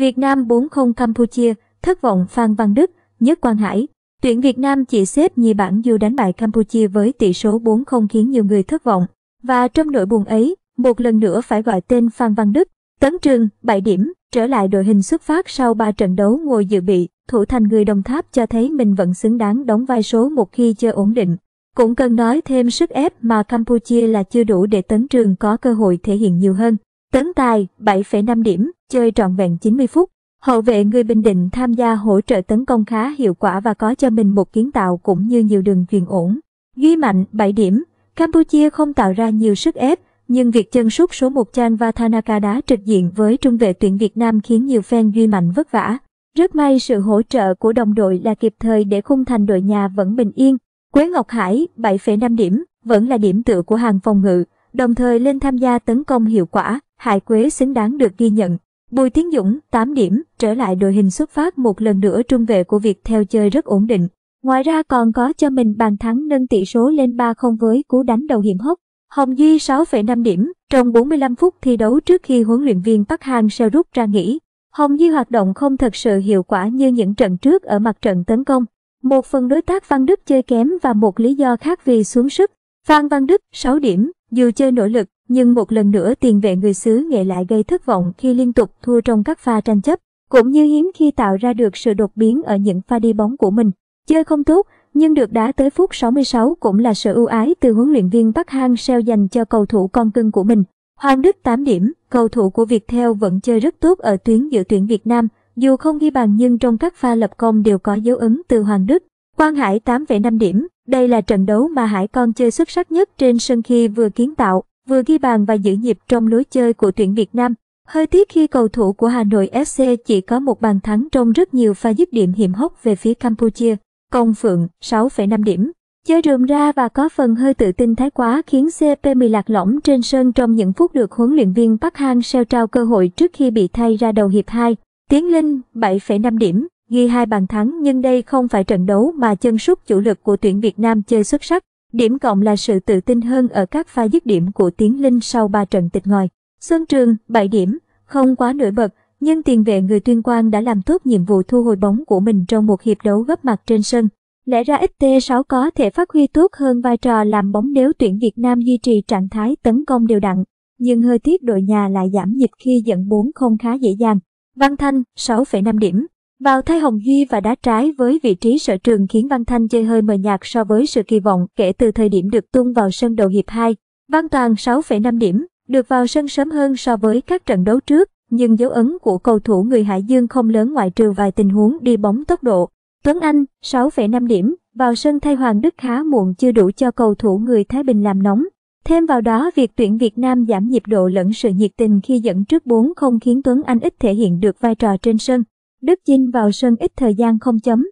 Việt Nam 4-0 Campuchia, thất vọng Phan Văn Đức, nhất Quang Hải. Tuyển Việt Nam chỉ xếp nhì bảng dù đánh bại Campuchia với tỷ số 4-0 khiến nhiều người thất vọng. Và trong nỗi buồn ấy, một lần nữa phải gọi tên Phan Văn Đức, tấn trường 7 điểm, trở lại đội hình xuất phát sau 3 trận đấu ngồi dự bị, thủ thành người Đồng Tháp cho thấy mình vẫn xứng đáng đóng vai số một khi chơi ổn định. Cũng cần nói thêm sức ép mà Campuchia là chưa đủ để tấn trường có cơ hội thể hiện nhiều hơn. Tấn Tài 7,5 điểm, chơi trọn vẹn 90 phút. Hậu vệ người Bình Định tham gia hỗ trợ tấn công khá hiệu quả và có cho mình một kiến tạo cũng như nhiều đường truyền ổn. Duy Mạnh 7 điểm, Campuchia không tạo ra nhiều sức ép, nhưng việc chân sút số 1 Chan và Tanaka đá trực diện với trung vệ tuyển Việt Nam khiến nhiều fan Duy Mạnh vất vả. Rất may sự hỗ trợ của đồng đội là kịp thời để khung thành đội nhà vẫn bình yên. Quế Ngọc Hải 7,5 điểm, vẫn là điểm tựa của hàng phòng ngự, đồng thời lên tham gia tấn công hiệu quả. Hải Quế xứng đáng được ghi nhận. Bùi Tiến Dũng 8 điểm trở lại đội hình xuất phát một lần nữa trung vệ của Việt theo chơi rất ổn định. Ngoài ra còn có cho mình bàn thắng nâng tỷ số lên 3-0 với cú đánh đầu hiểm hóc. Hồng Duy 6,5 điểm trong 45 phút thi đấu trước khi huấn luyện viên Park Hang-seo rút ra nghỉ. Hồng Duy hoạt động không thật sự hiệu quả như những trận trước ở mặt trận tấn công. Một phần đối tác Văn Đức chơi kém và một lý do khác vì xuống sức. Phan Văn Đức 6 điểm dù chơi nỗ lực, nhưng một lần nữa tiền vệ người xứ nghệ lại gây thất vọng khi liên tục thua trong các pha tranh chấp, cũng như hiếm khi tạo ra được sự đột biến ở những pha đi bóng của mình. Chơi không tốt, nhưng được đá tới phút 66 cũng là sự ưu ái từ huấn luyện viên Park Hang-seo dành cho cầu thủ con cưng của mình. Hoàng Đức 8 điểm, cầu thủ của Việt Theo vẫn chơi rất tốt ở tuyến giữa tuyển Việt Nam, dù không ghi bàn nhưng trong các pha lập công đều có dấu ấn từ Hoàng Đức. Quang Hải 8,5 điểm, đây là trận đấu mà Hải Con chơi xuất sắc nhất trên sân khi vừa kiến tạo, vừa ghi bàn và giữ nhịp trong lối chơi của tuyển Việt Nam. Hơi tiếc khi cầu thủ của Hà Nội FC chỉ có một bàn thắng trong rất nhiều pha dứt điểm hiểm hóc về phía Campuchia. Công Phượng 6,5 điểm. Chơi rườm ra và có phần hơi tự tin thái quá khiến CP10 lạc lõng trên sân trong những phút được huấn luyện viên Park Hang seo trao cơ hội trước khi bị thay ra đầu hiệp 2. Tiến Linh 7,5 điểm ghi hai bàn thắng nhưng đây không phải trận đấu mà chân sút chủ lực của tuyển Việt Nam chơi xuất sắc. Điểm cộng là sự tự tin hơn ở các pha dứt điểm của Tiến Linh sau 3 trận tịch ngòi. Xuân Trường 7 điểm, không quá nổi bật, nhưng tiền vệ người tuyên quang đã làm tốt nhiệm vụ thu hồi bóng của mình trong một hiệp đấu gấp mặt trên sân. Lẽ ra XT6 có thể phát huy tốt hơn vai trò làm bóng nếu tuyển Việt Nam duy trì trạng thái tấn công đều đặn, nhưng hơi tiếc đội nhà lại giảm nhịp khi dẫn 4 không khá dễ dàng. Văn Thanh 6,5 điểm, vào thay Hồng Duy và đá trái với vị trí sở trường khiến Văn Thanh chơi hơi mờ nhạt so với sự kỳ vọng kể từ thời điểm được tung vào sân đầu hiệp 2. Văn Toàn 6,5 điểm, được vào sân sớm hơn so với các trận đấu trước, nhưng dấu ấn của cầu thủ người Hải Dương không lớn ngoại trừ vài tình huống đi bóng tốc độ. Tuấn Anh 6,5 điểm, vào sân thay Hoàng Đức khá muộn chưa đủ cho cầu thủ người Thái Bình làm nóng. Thêm vào đó, việc tuyển Việt Nam giảm nhịp độ lẫn sự nhiệt tình khi dẫn trước 4 không khiến Tuấn Anh ít thể hiện được vai trò trên sân. Đức Chinh vào sân ít thời gian không chấm,